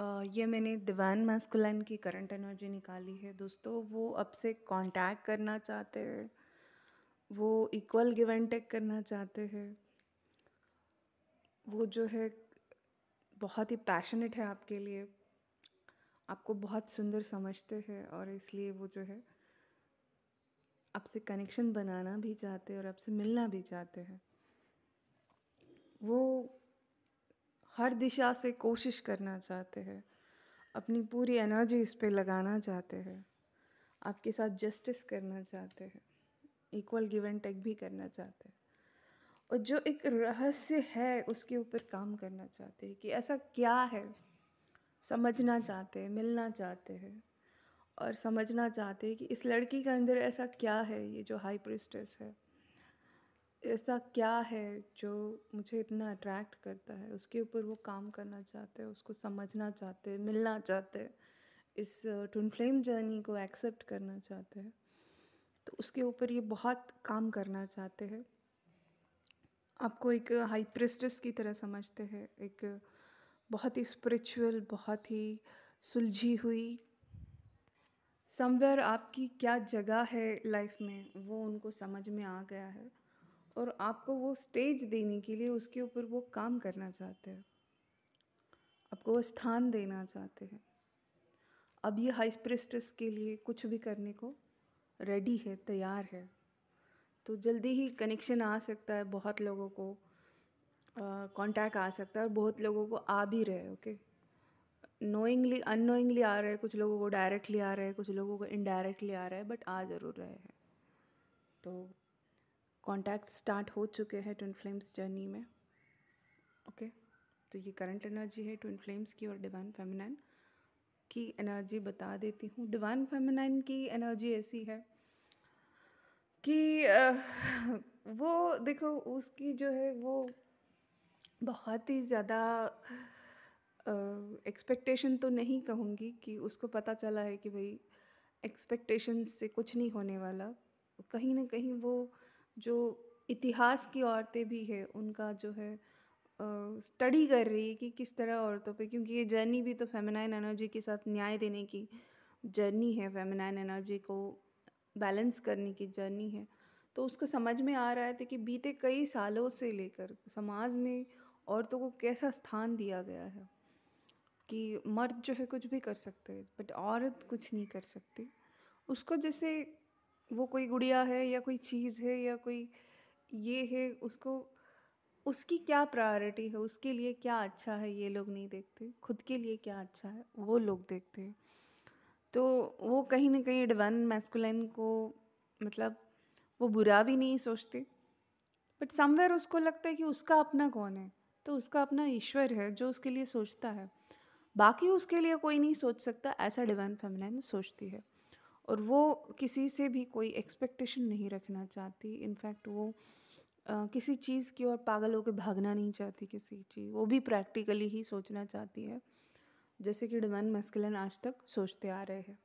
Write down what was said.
ये मैंने divine masculine की करंट एनर्जी निकाली है दोस्तों वो आपसे कांटेक्ट करना चाहते हैं वो इक्वल गिव एंड टेक करना चाहते हैं वो जो है बहुत ही पैशनेट है आपके लिए आपको बहुत सुंदर समझते हैं और इसलिए वो जो है आपसे कनेक्शन बनाना भी चाहते हैं और आपसे मिलना भी चाहते हैं वो हर दिशा से कोशिश करना चाहते हैं अपनी पूरी एनर्जी इस पर लगाना चाहते हैं आपके साथ जस्टिस करना चाहते हैं इक्वल गिव एंड टेक भी करना चाहते हैं और जो एक रहस्य है उसके ऊपर काम करना चाहते हैं कि ऐसा क्या है समझना चाहते हैं मिलना चाहते हैं और समझना चाहते हैं कि इस लड़की के अंदर ऐसा क्या है ये जो हाई प्रिस्टेस है ऐसा क्या है जो मुझे इतना अट्रैक्ट करता है उसके ऊपर वो काम करना चाहते हैं उसको समझना चाहते हैं मिलना चाहते हैं इस टून फ्लेम जर्नी को एक्सेप्ट करना चाहते हैं तो उसके ऊपर ये बहुत काम करना चाहते हैं आपको एक हाई प्रिस्टिस की तरह समझते हैं एक बहुत ही स्पिरिचुअल बहुत ही सुलझी हुई समवेयर आपकी क्या जगह है लाइफ में वो उनको समझ में आ गया है और आपको वो स्टेज देने के लिए उसके ऊपर वो काम करना चाहते हैं आपको वो स्थान देना चाहते हैं अब ये हाई स्प्रिस्टिस के लिए कुछ भी करने को रेडी है तैयार है तो जल्दी ही कनेक्शन आ सकता है बहुत लोगों को कांटेक्ट आ सकता है और बहुत लोगों को आ भी रहे ओके नोइंगली अनोइंगली आ रहे हैं कुछ लोगों को डायरेक्टली आ रहे हैं कुछ लोगों को इनडायरेक्टली आ रहा है बट आ ज़रूर रहे हैं तो कॉन्टैक्ट स्टार्ट हो चुके हैं ट्विन फ्लेम्स जर्नी में ओके तो ये करंट एनर्जी है ट्विन फ्लेम्स की और डिवाइन फेमिनाइन की एनर्जी बता देती हूँ डिवाइन फेमिनाइन की एनर्जी ऐसी है कि वो देखो उसकी जो है वो बहुत ही ज़्यादा एक्सपेक्टेशन तो नहीं कहूँगी कि उसको पता चला है कि भाई एक्सपेक्टेशन से कुछ नहीं होने वाला कहीं ना कहीं वो जो इतिहास की औरतें भी है उनका जो है स्टडी कर रही है कि किस तरह औरतों पे क्योंकि ये जर्नी भी तो फेमिनाइन एनर्जी के साथ न्याय देने की जर्नी है फेमिनाइन एनर्जी को बैलेंस करने की जर्नी है तो उसको समझ में आ रहा था कि बीते कई सालों से लेकर समाज में औरतों को कैसा स्थान दिया गया है कि मर्द जो है कुछ भी कर सकते हैं बट औरत कुछ नहीं कर सकती उसको जैसे वो कोई गुड़िया है या कोई चीज़ है या कोई ये है उसको उसकी क्या प्रायोरिटी है उसके लिए क्या अच्छा है ये लोग नहीं देखते खुद के लिए क्या अच्छा है वो लोग देखते हैं तो वो कहीं ना कहीं डिवन मैस्कुलाइन को मतलब वो बुरा भी नहीं सोचते बट समवेयर उसको लगता है कि उसका अपना कौन है तो उसका अपना ईश्वर है जो उसके लिए सोचता है बाकी उसके लिए कोई नहीं सोच सकता ऐसा डिवाइन फेमिनिन सोचती है और वो किसी से भी कोई एक्सपेक्टेशन नहीं रखना चाहती इनफैक्ट वो आ, किसी चीज़ की ओर पागल होकर भागना नहीं चाहती किसी चीज़ वो भी प्रैक्टिकली ही सोचना चाहती है जैसे कि डमन मस्किलन आज तक सोचते आ रहे हैं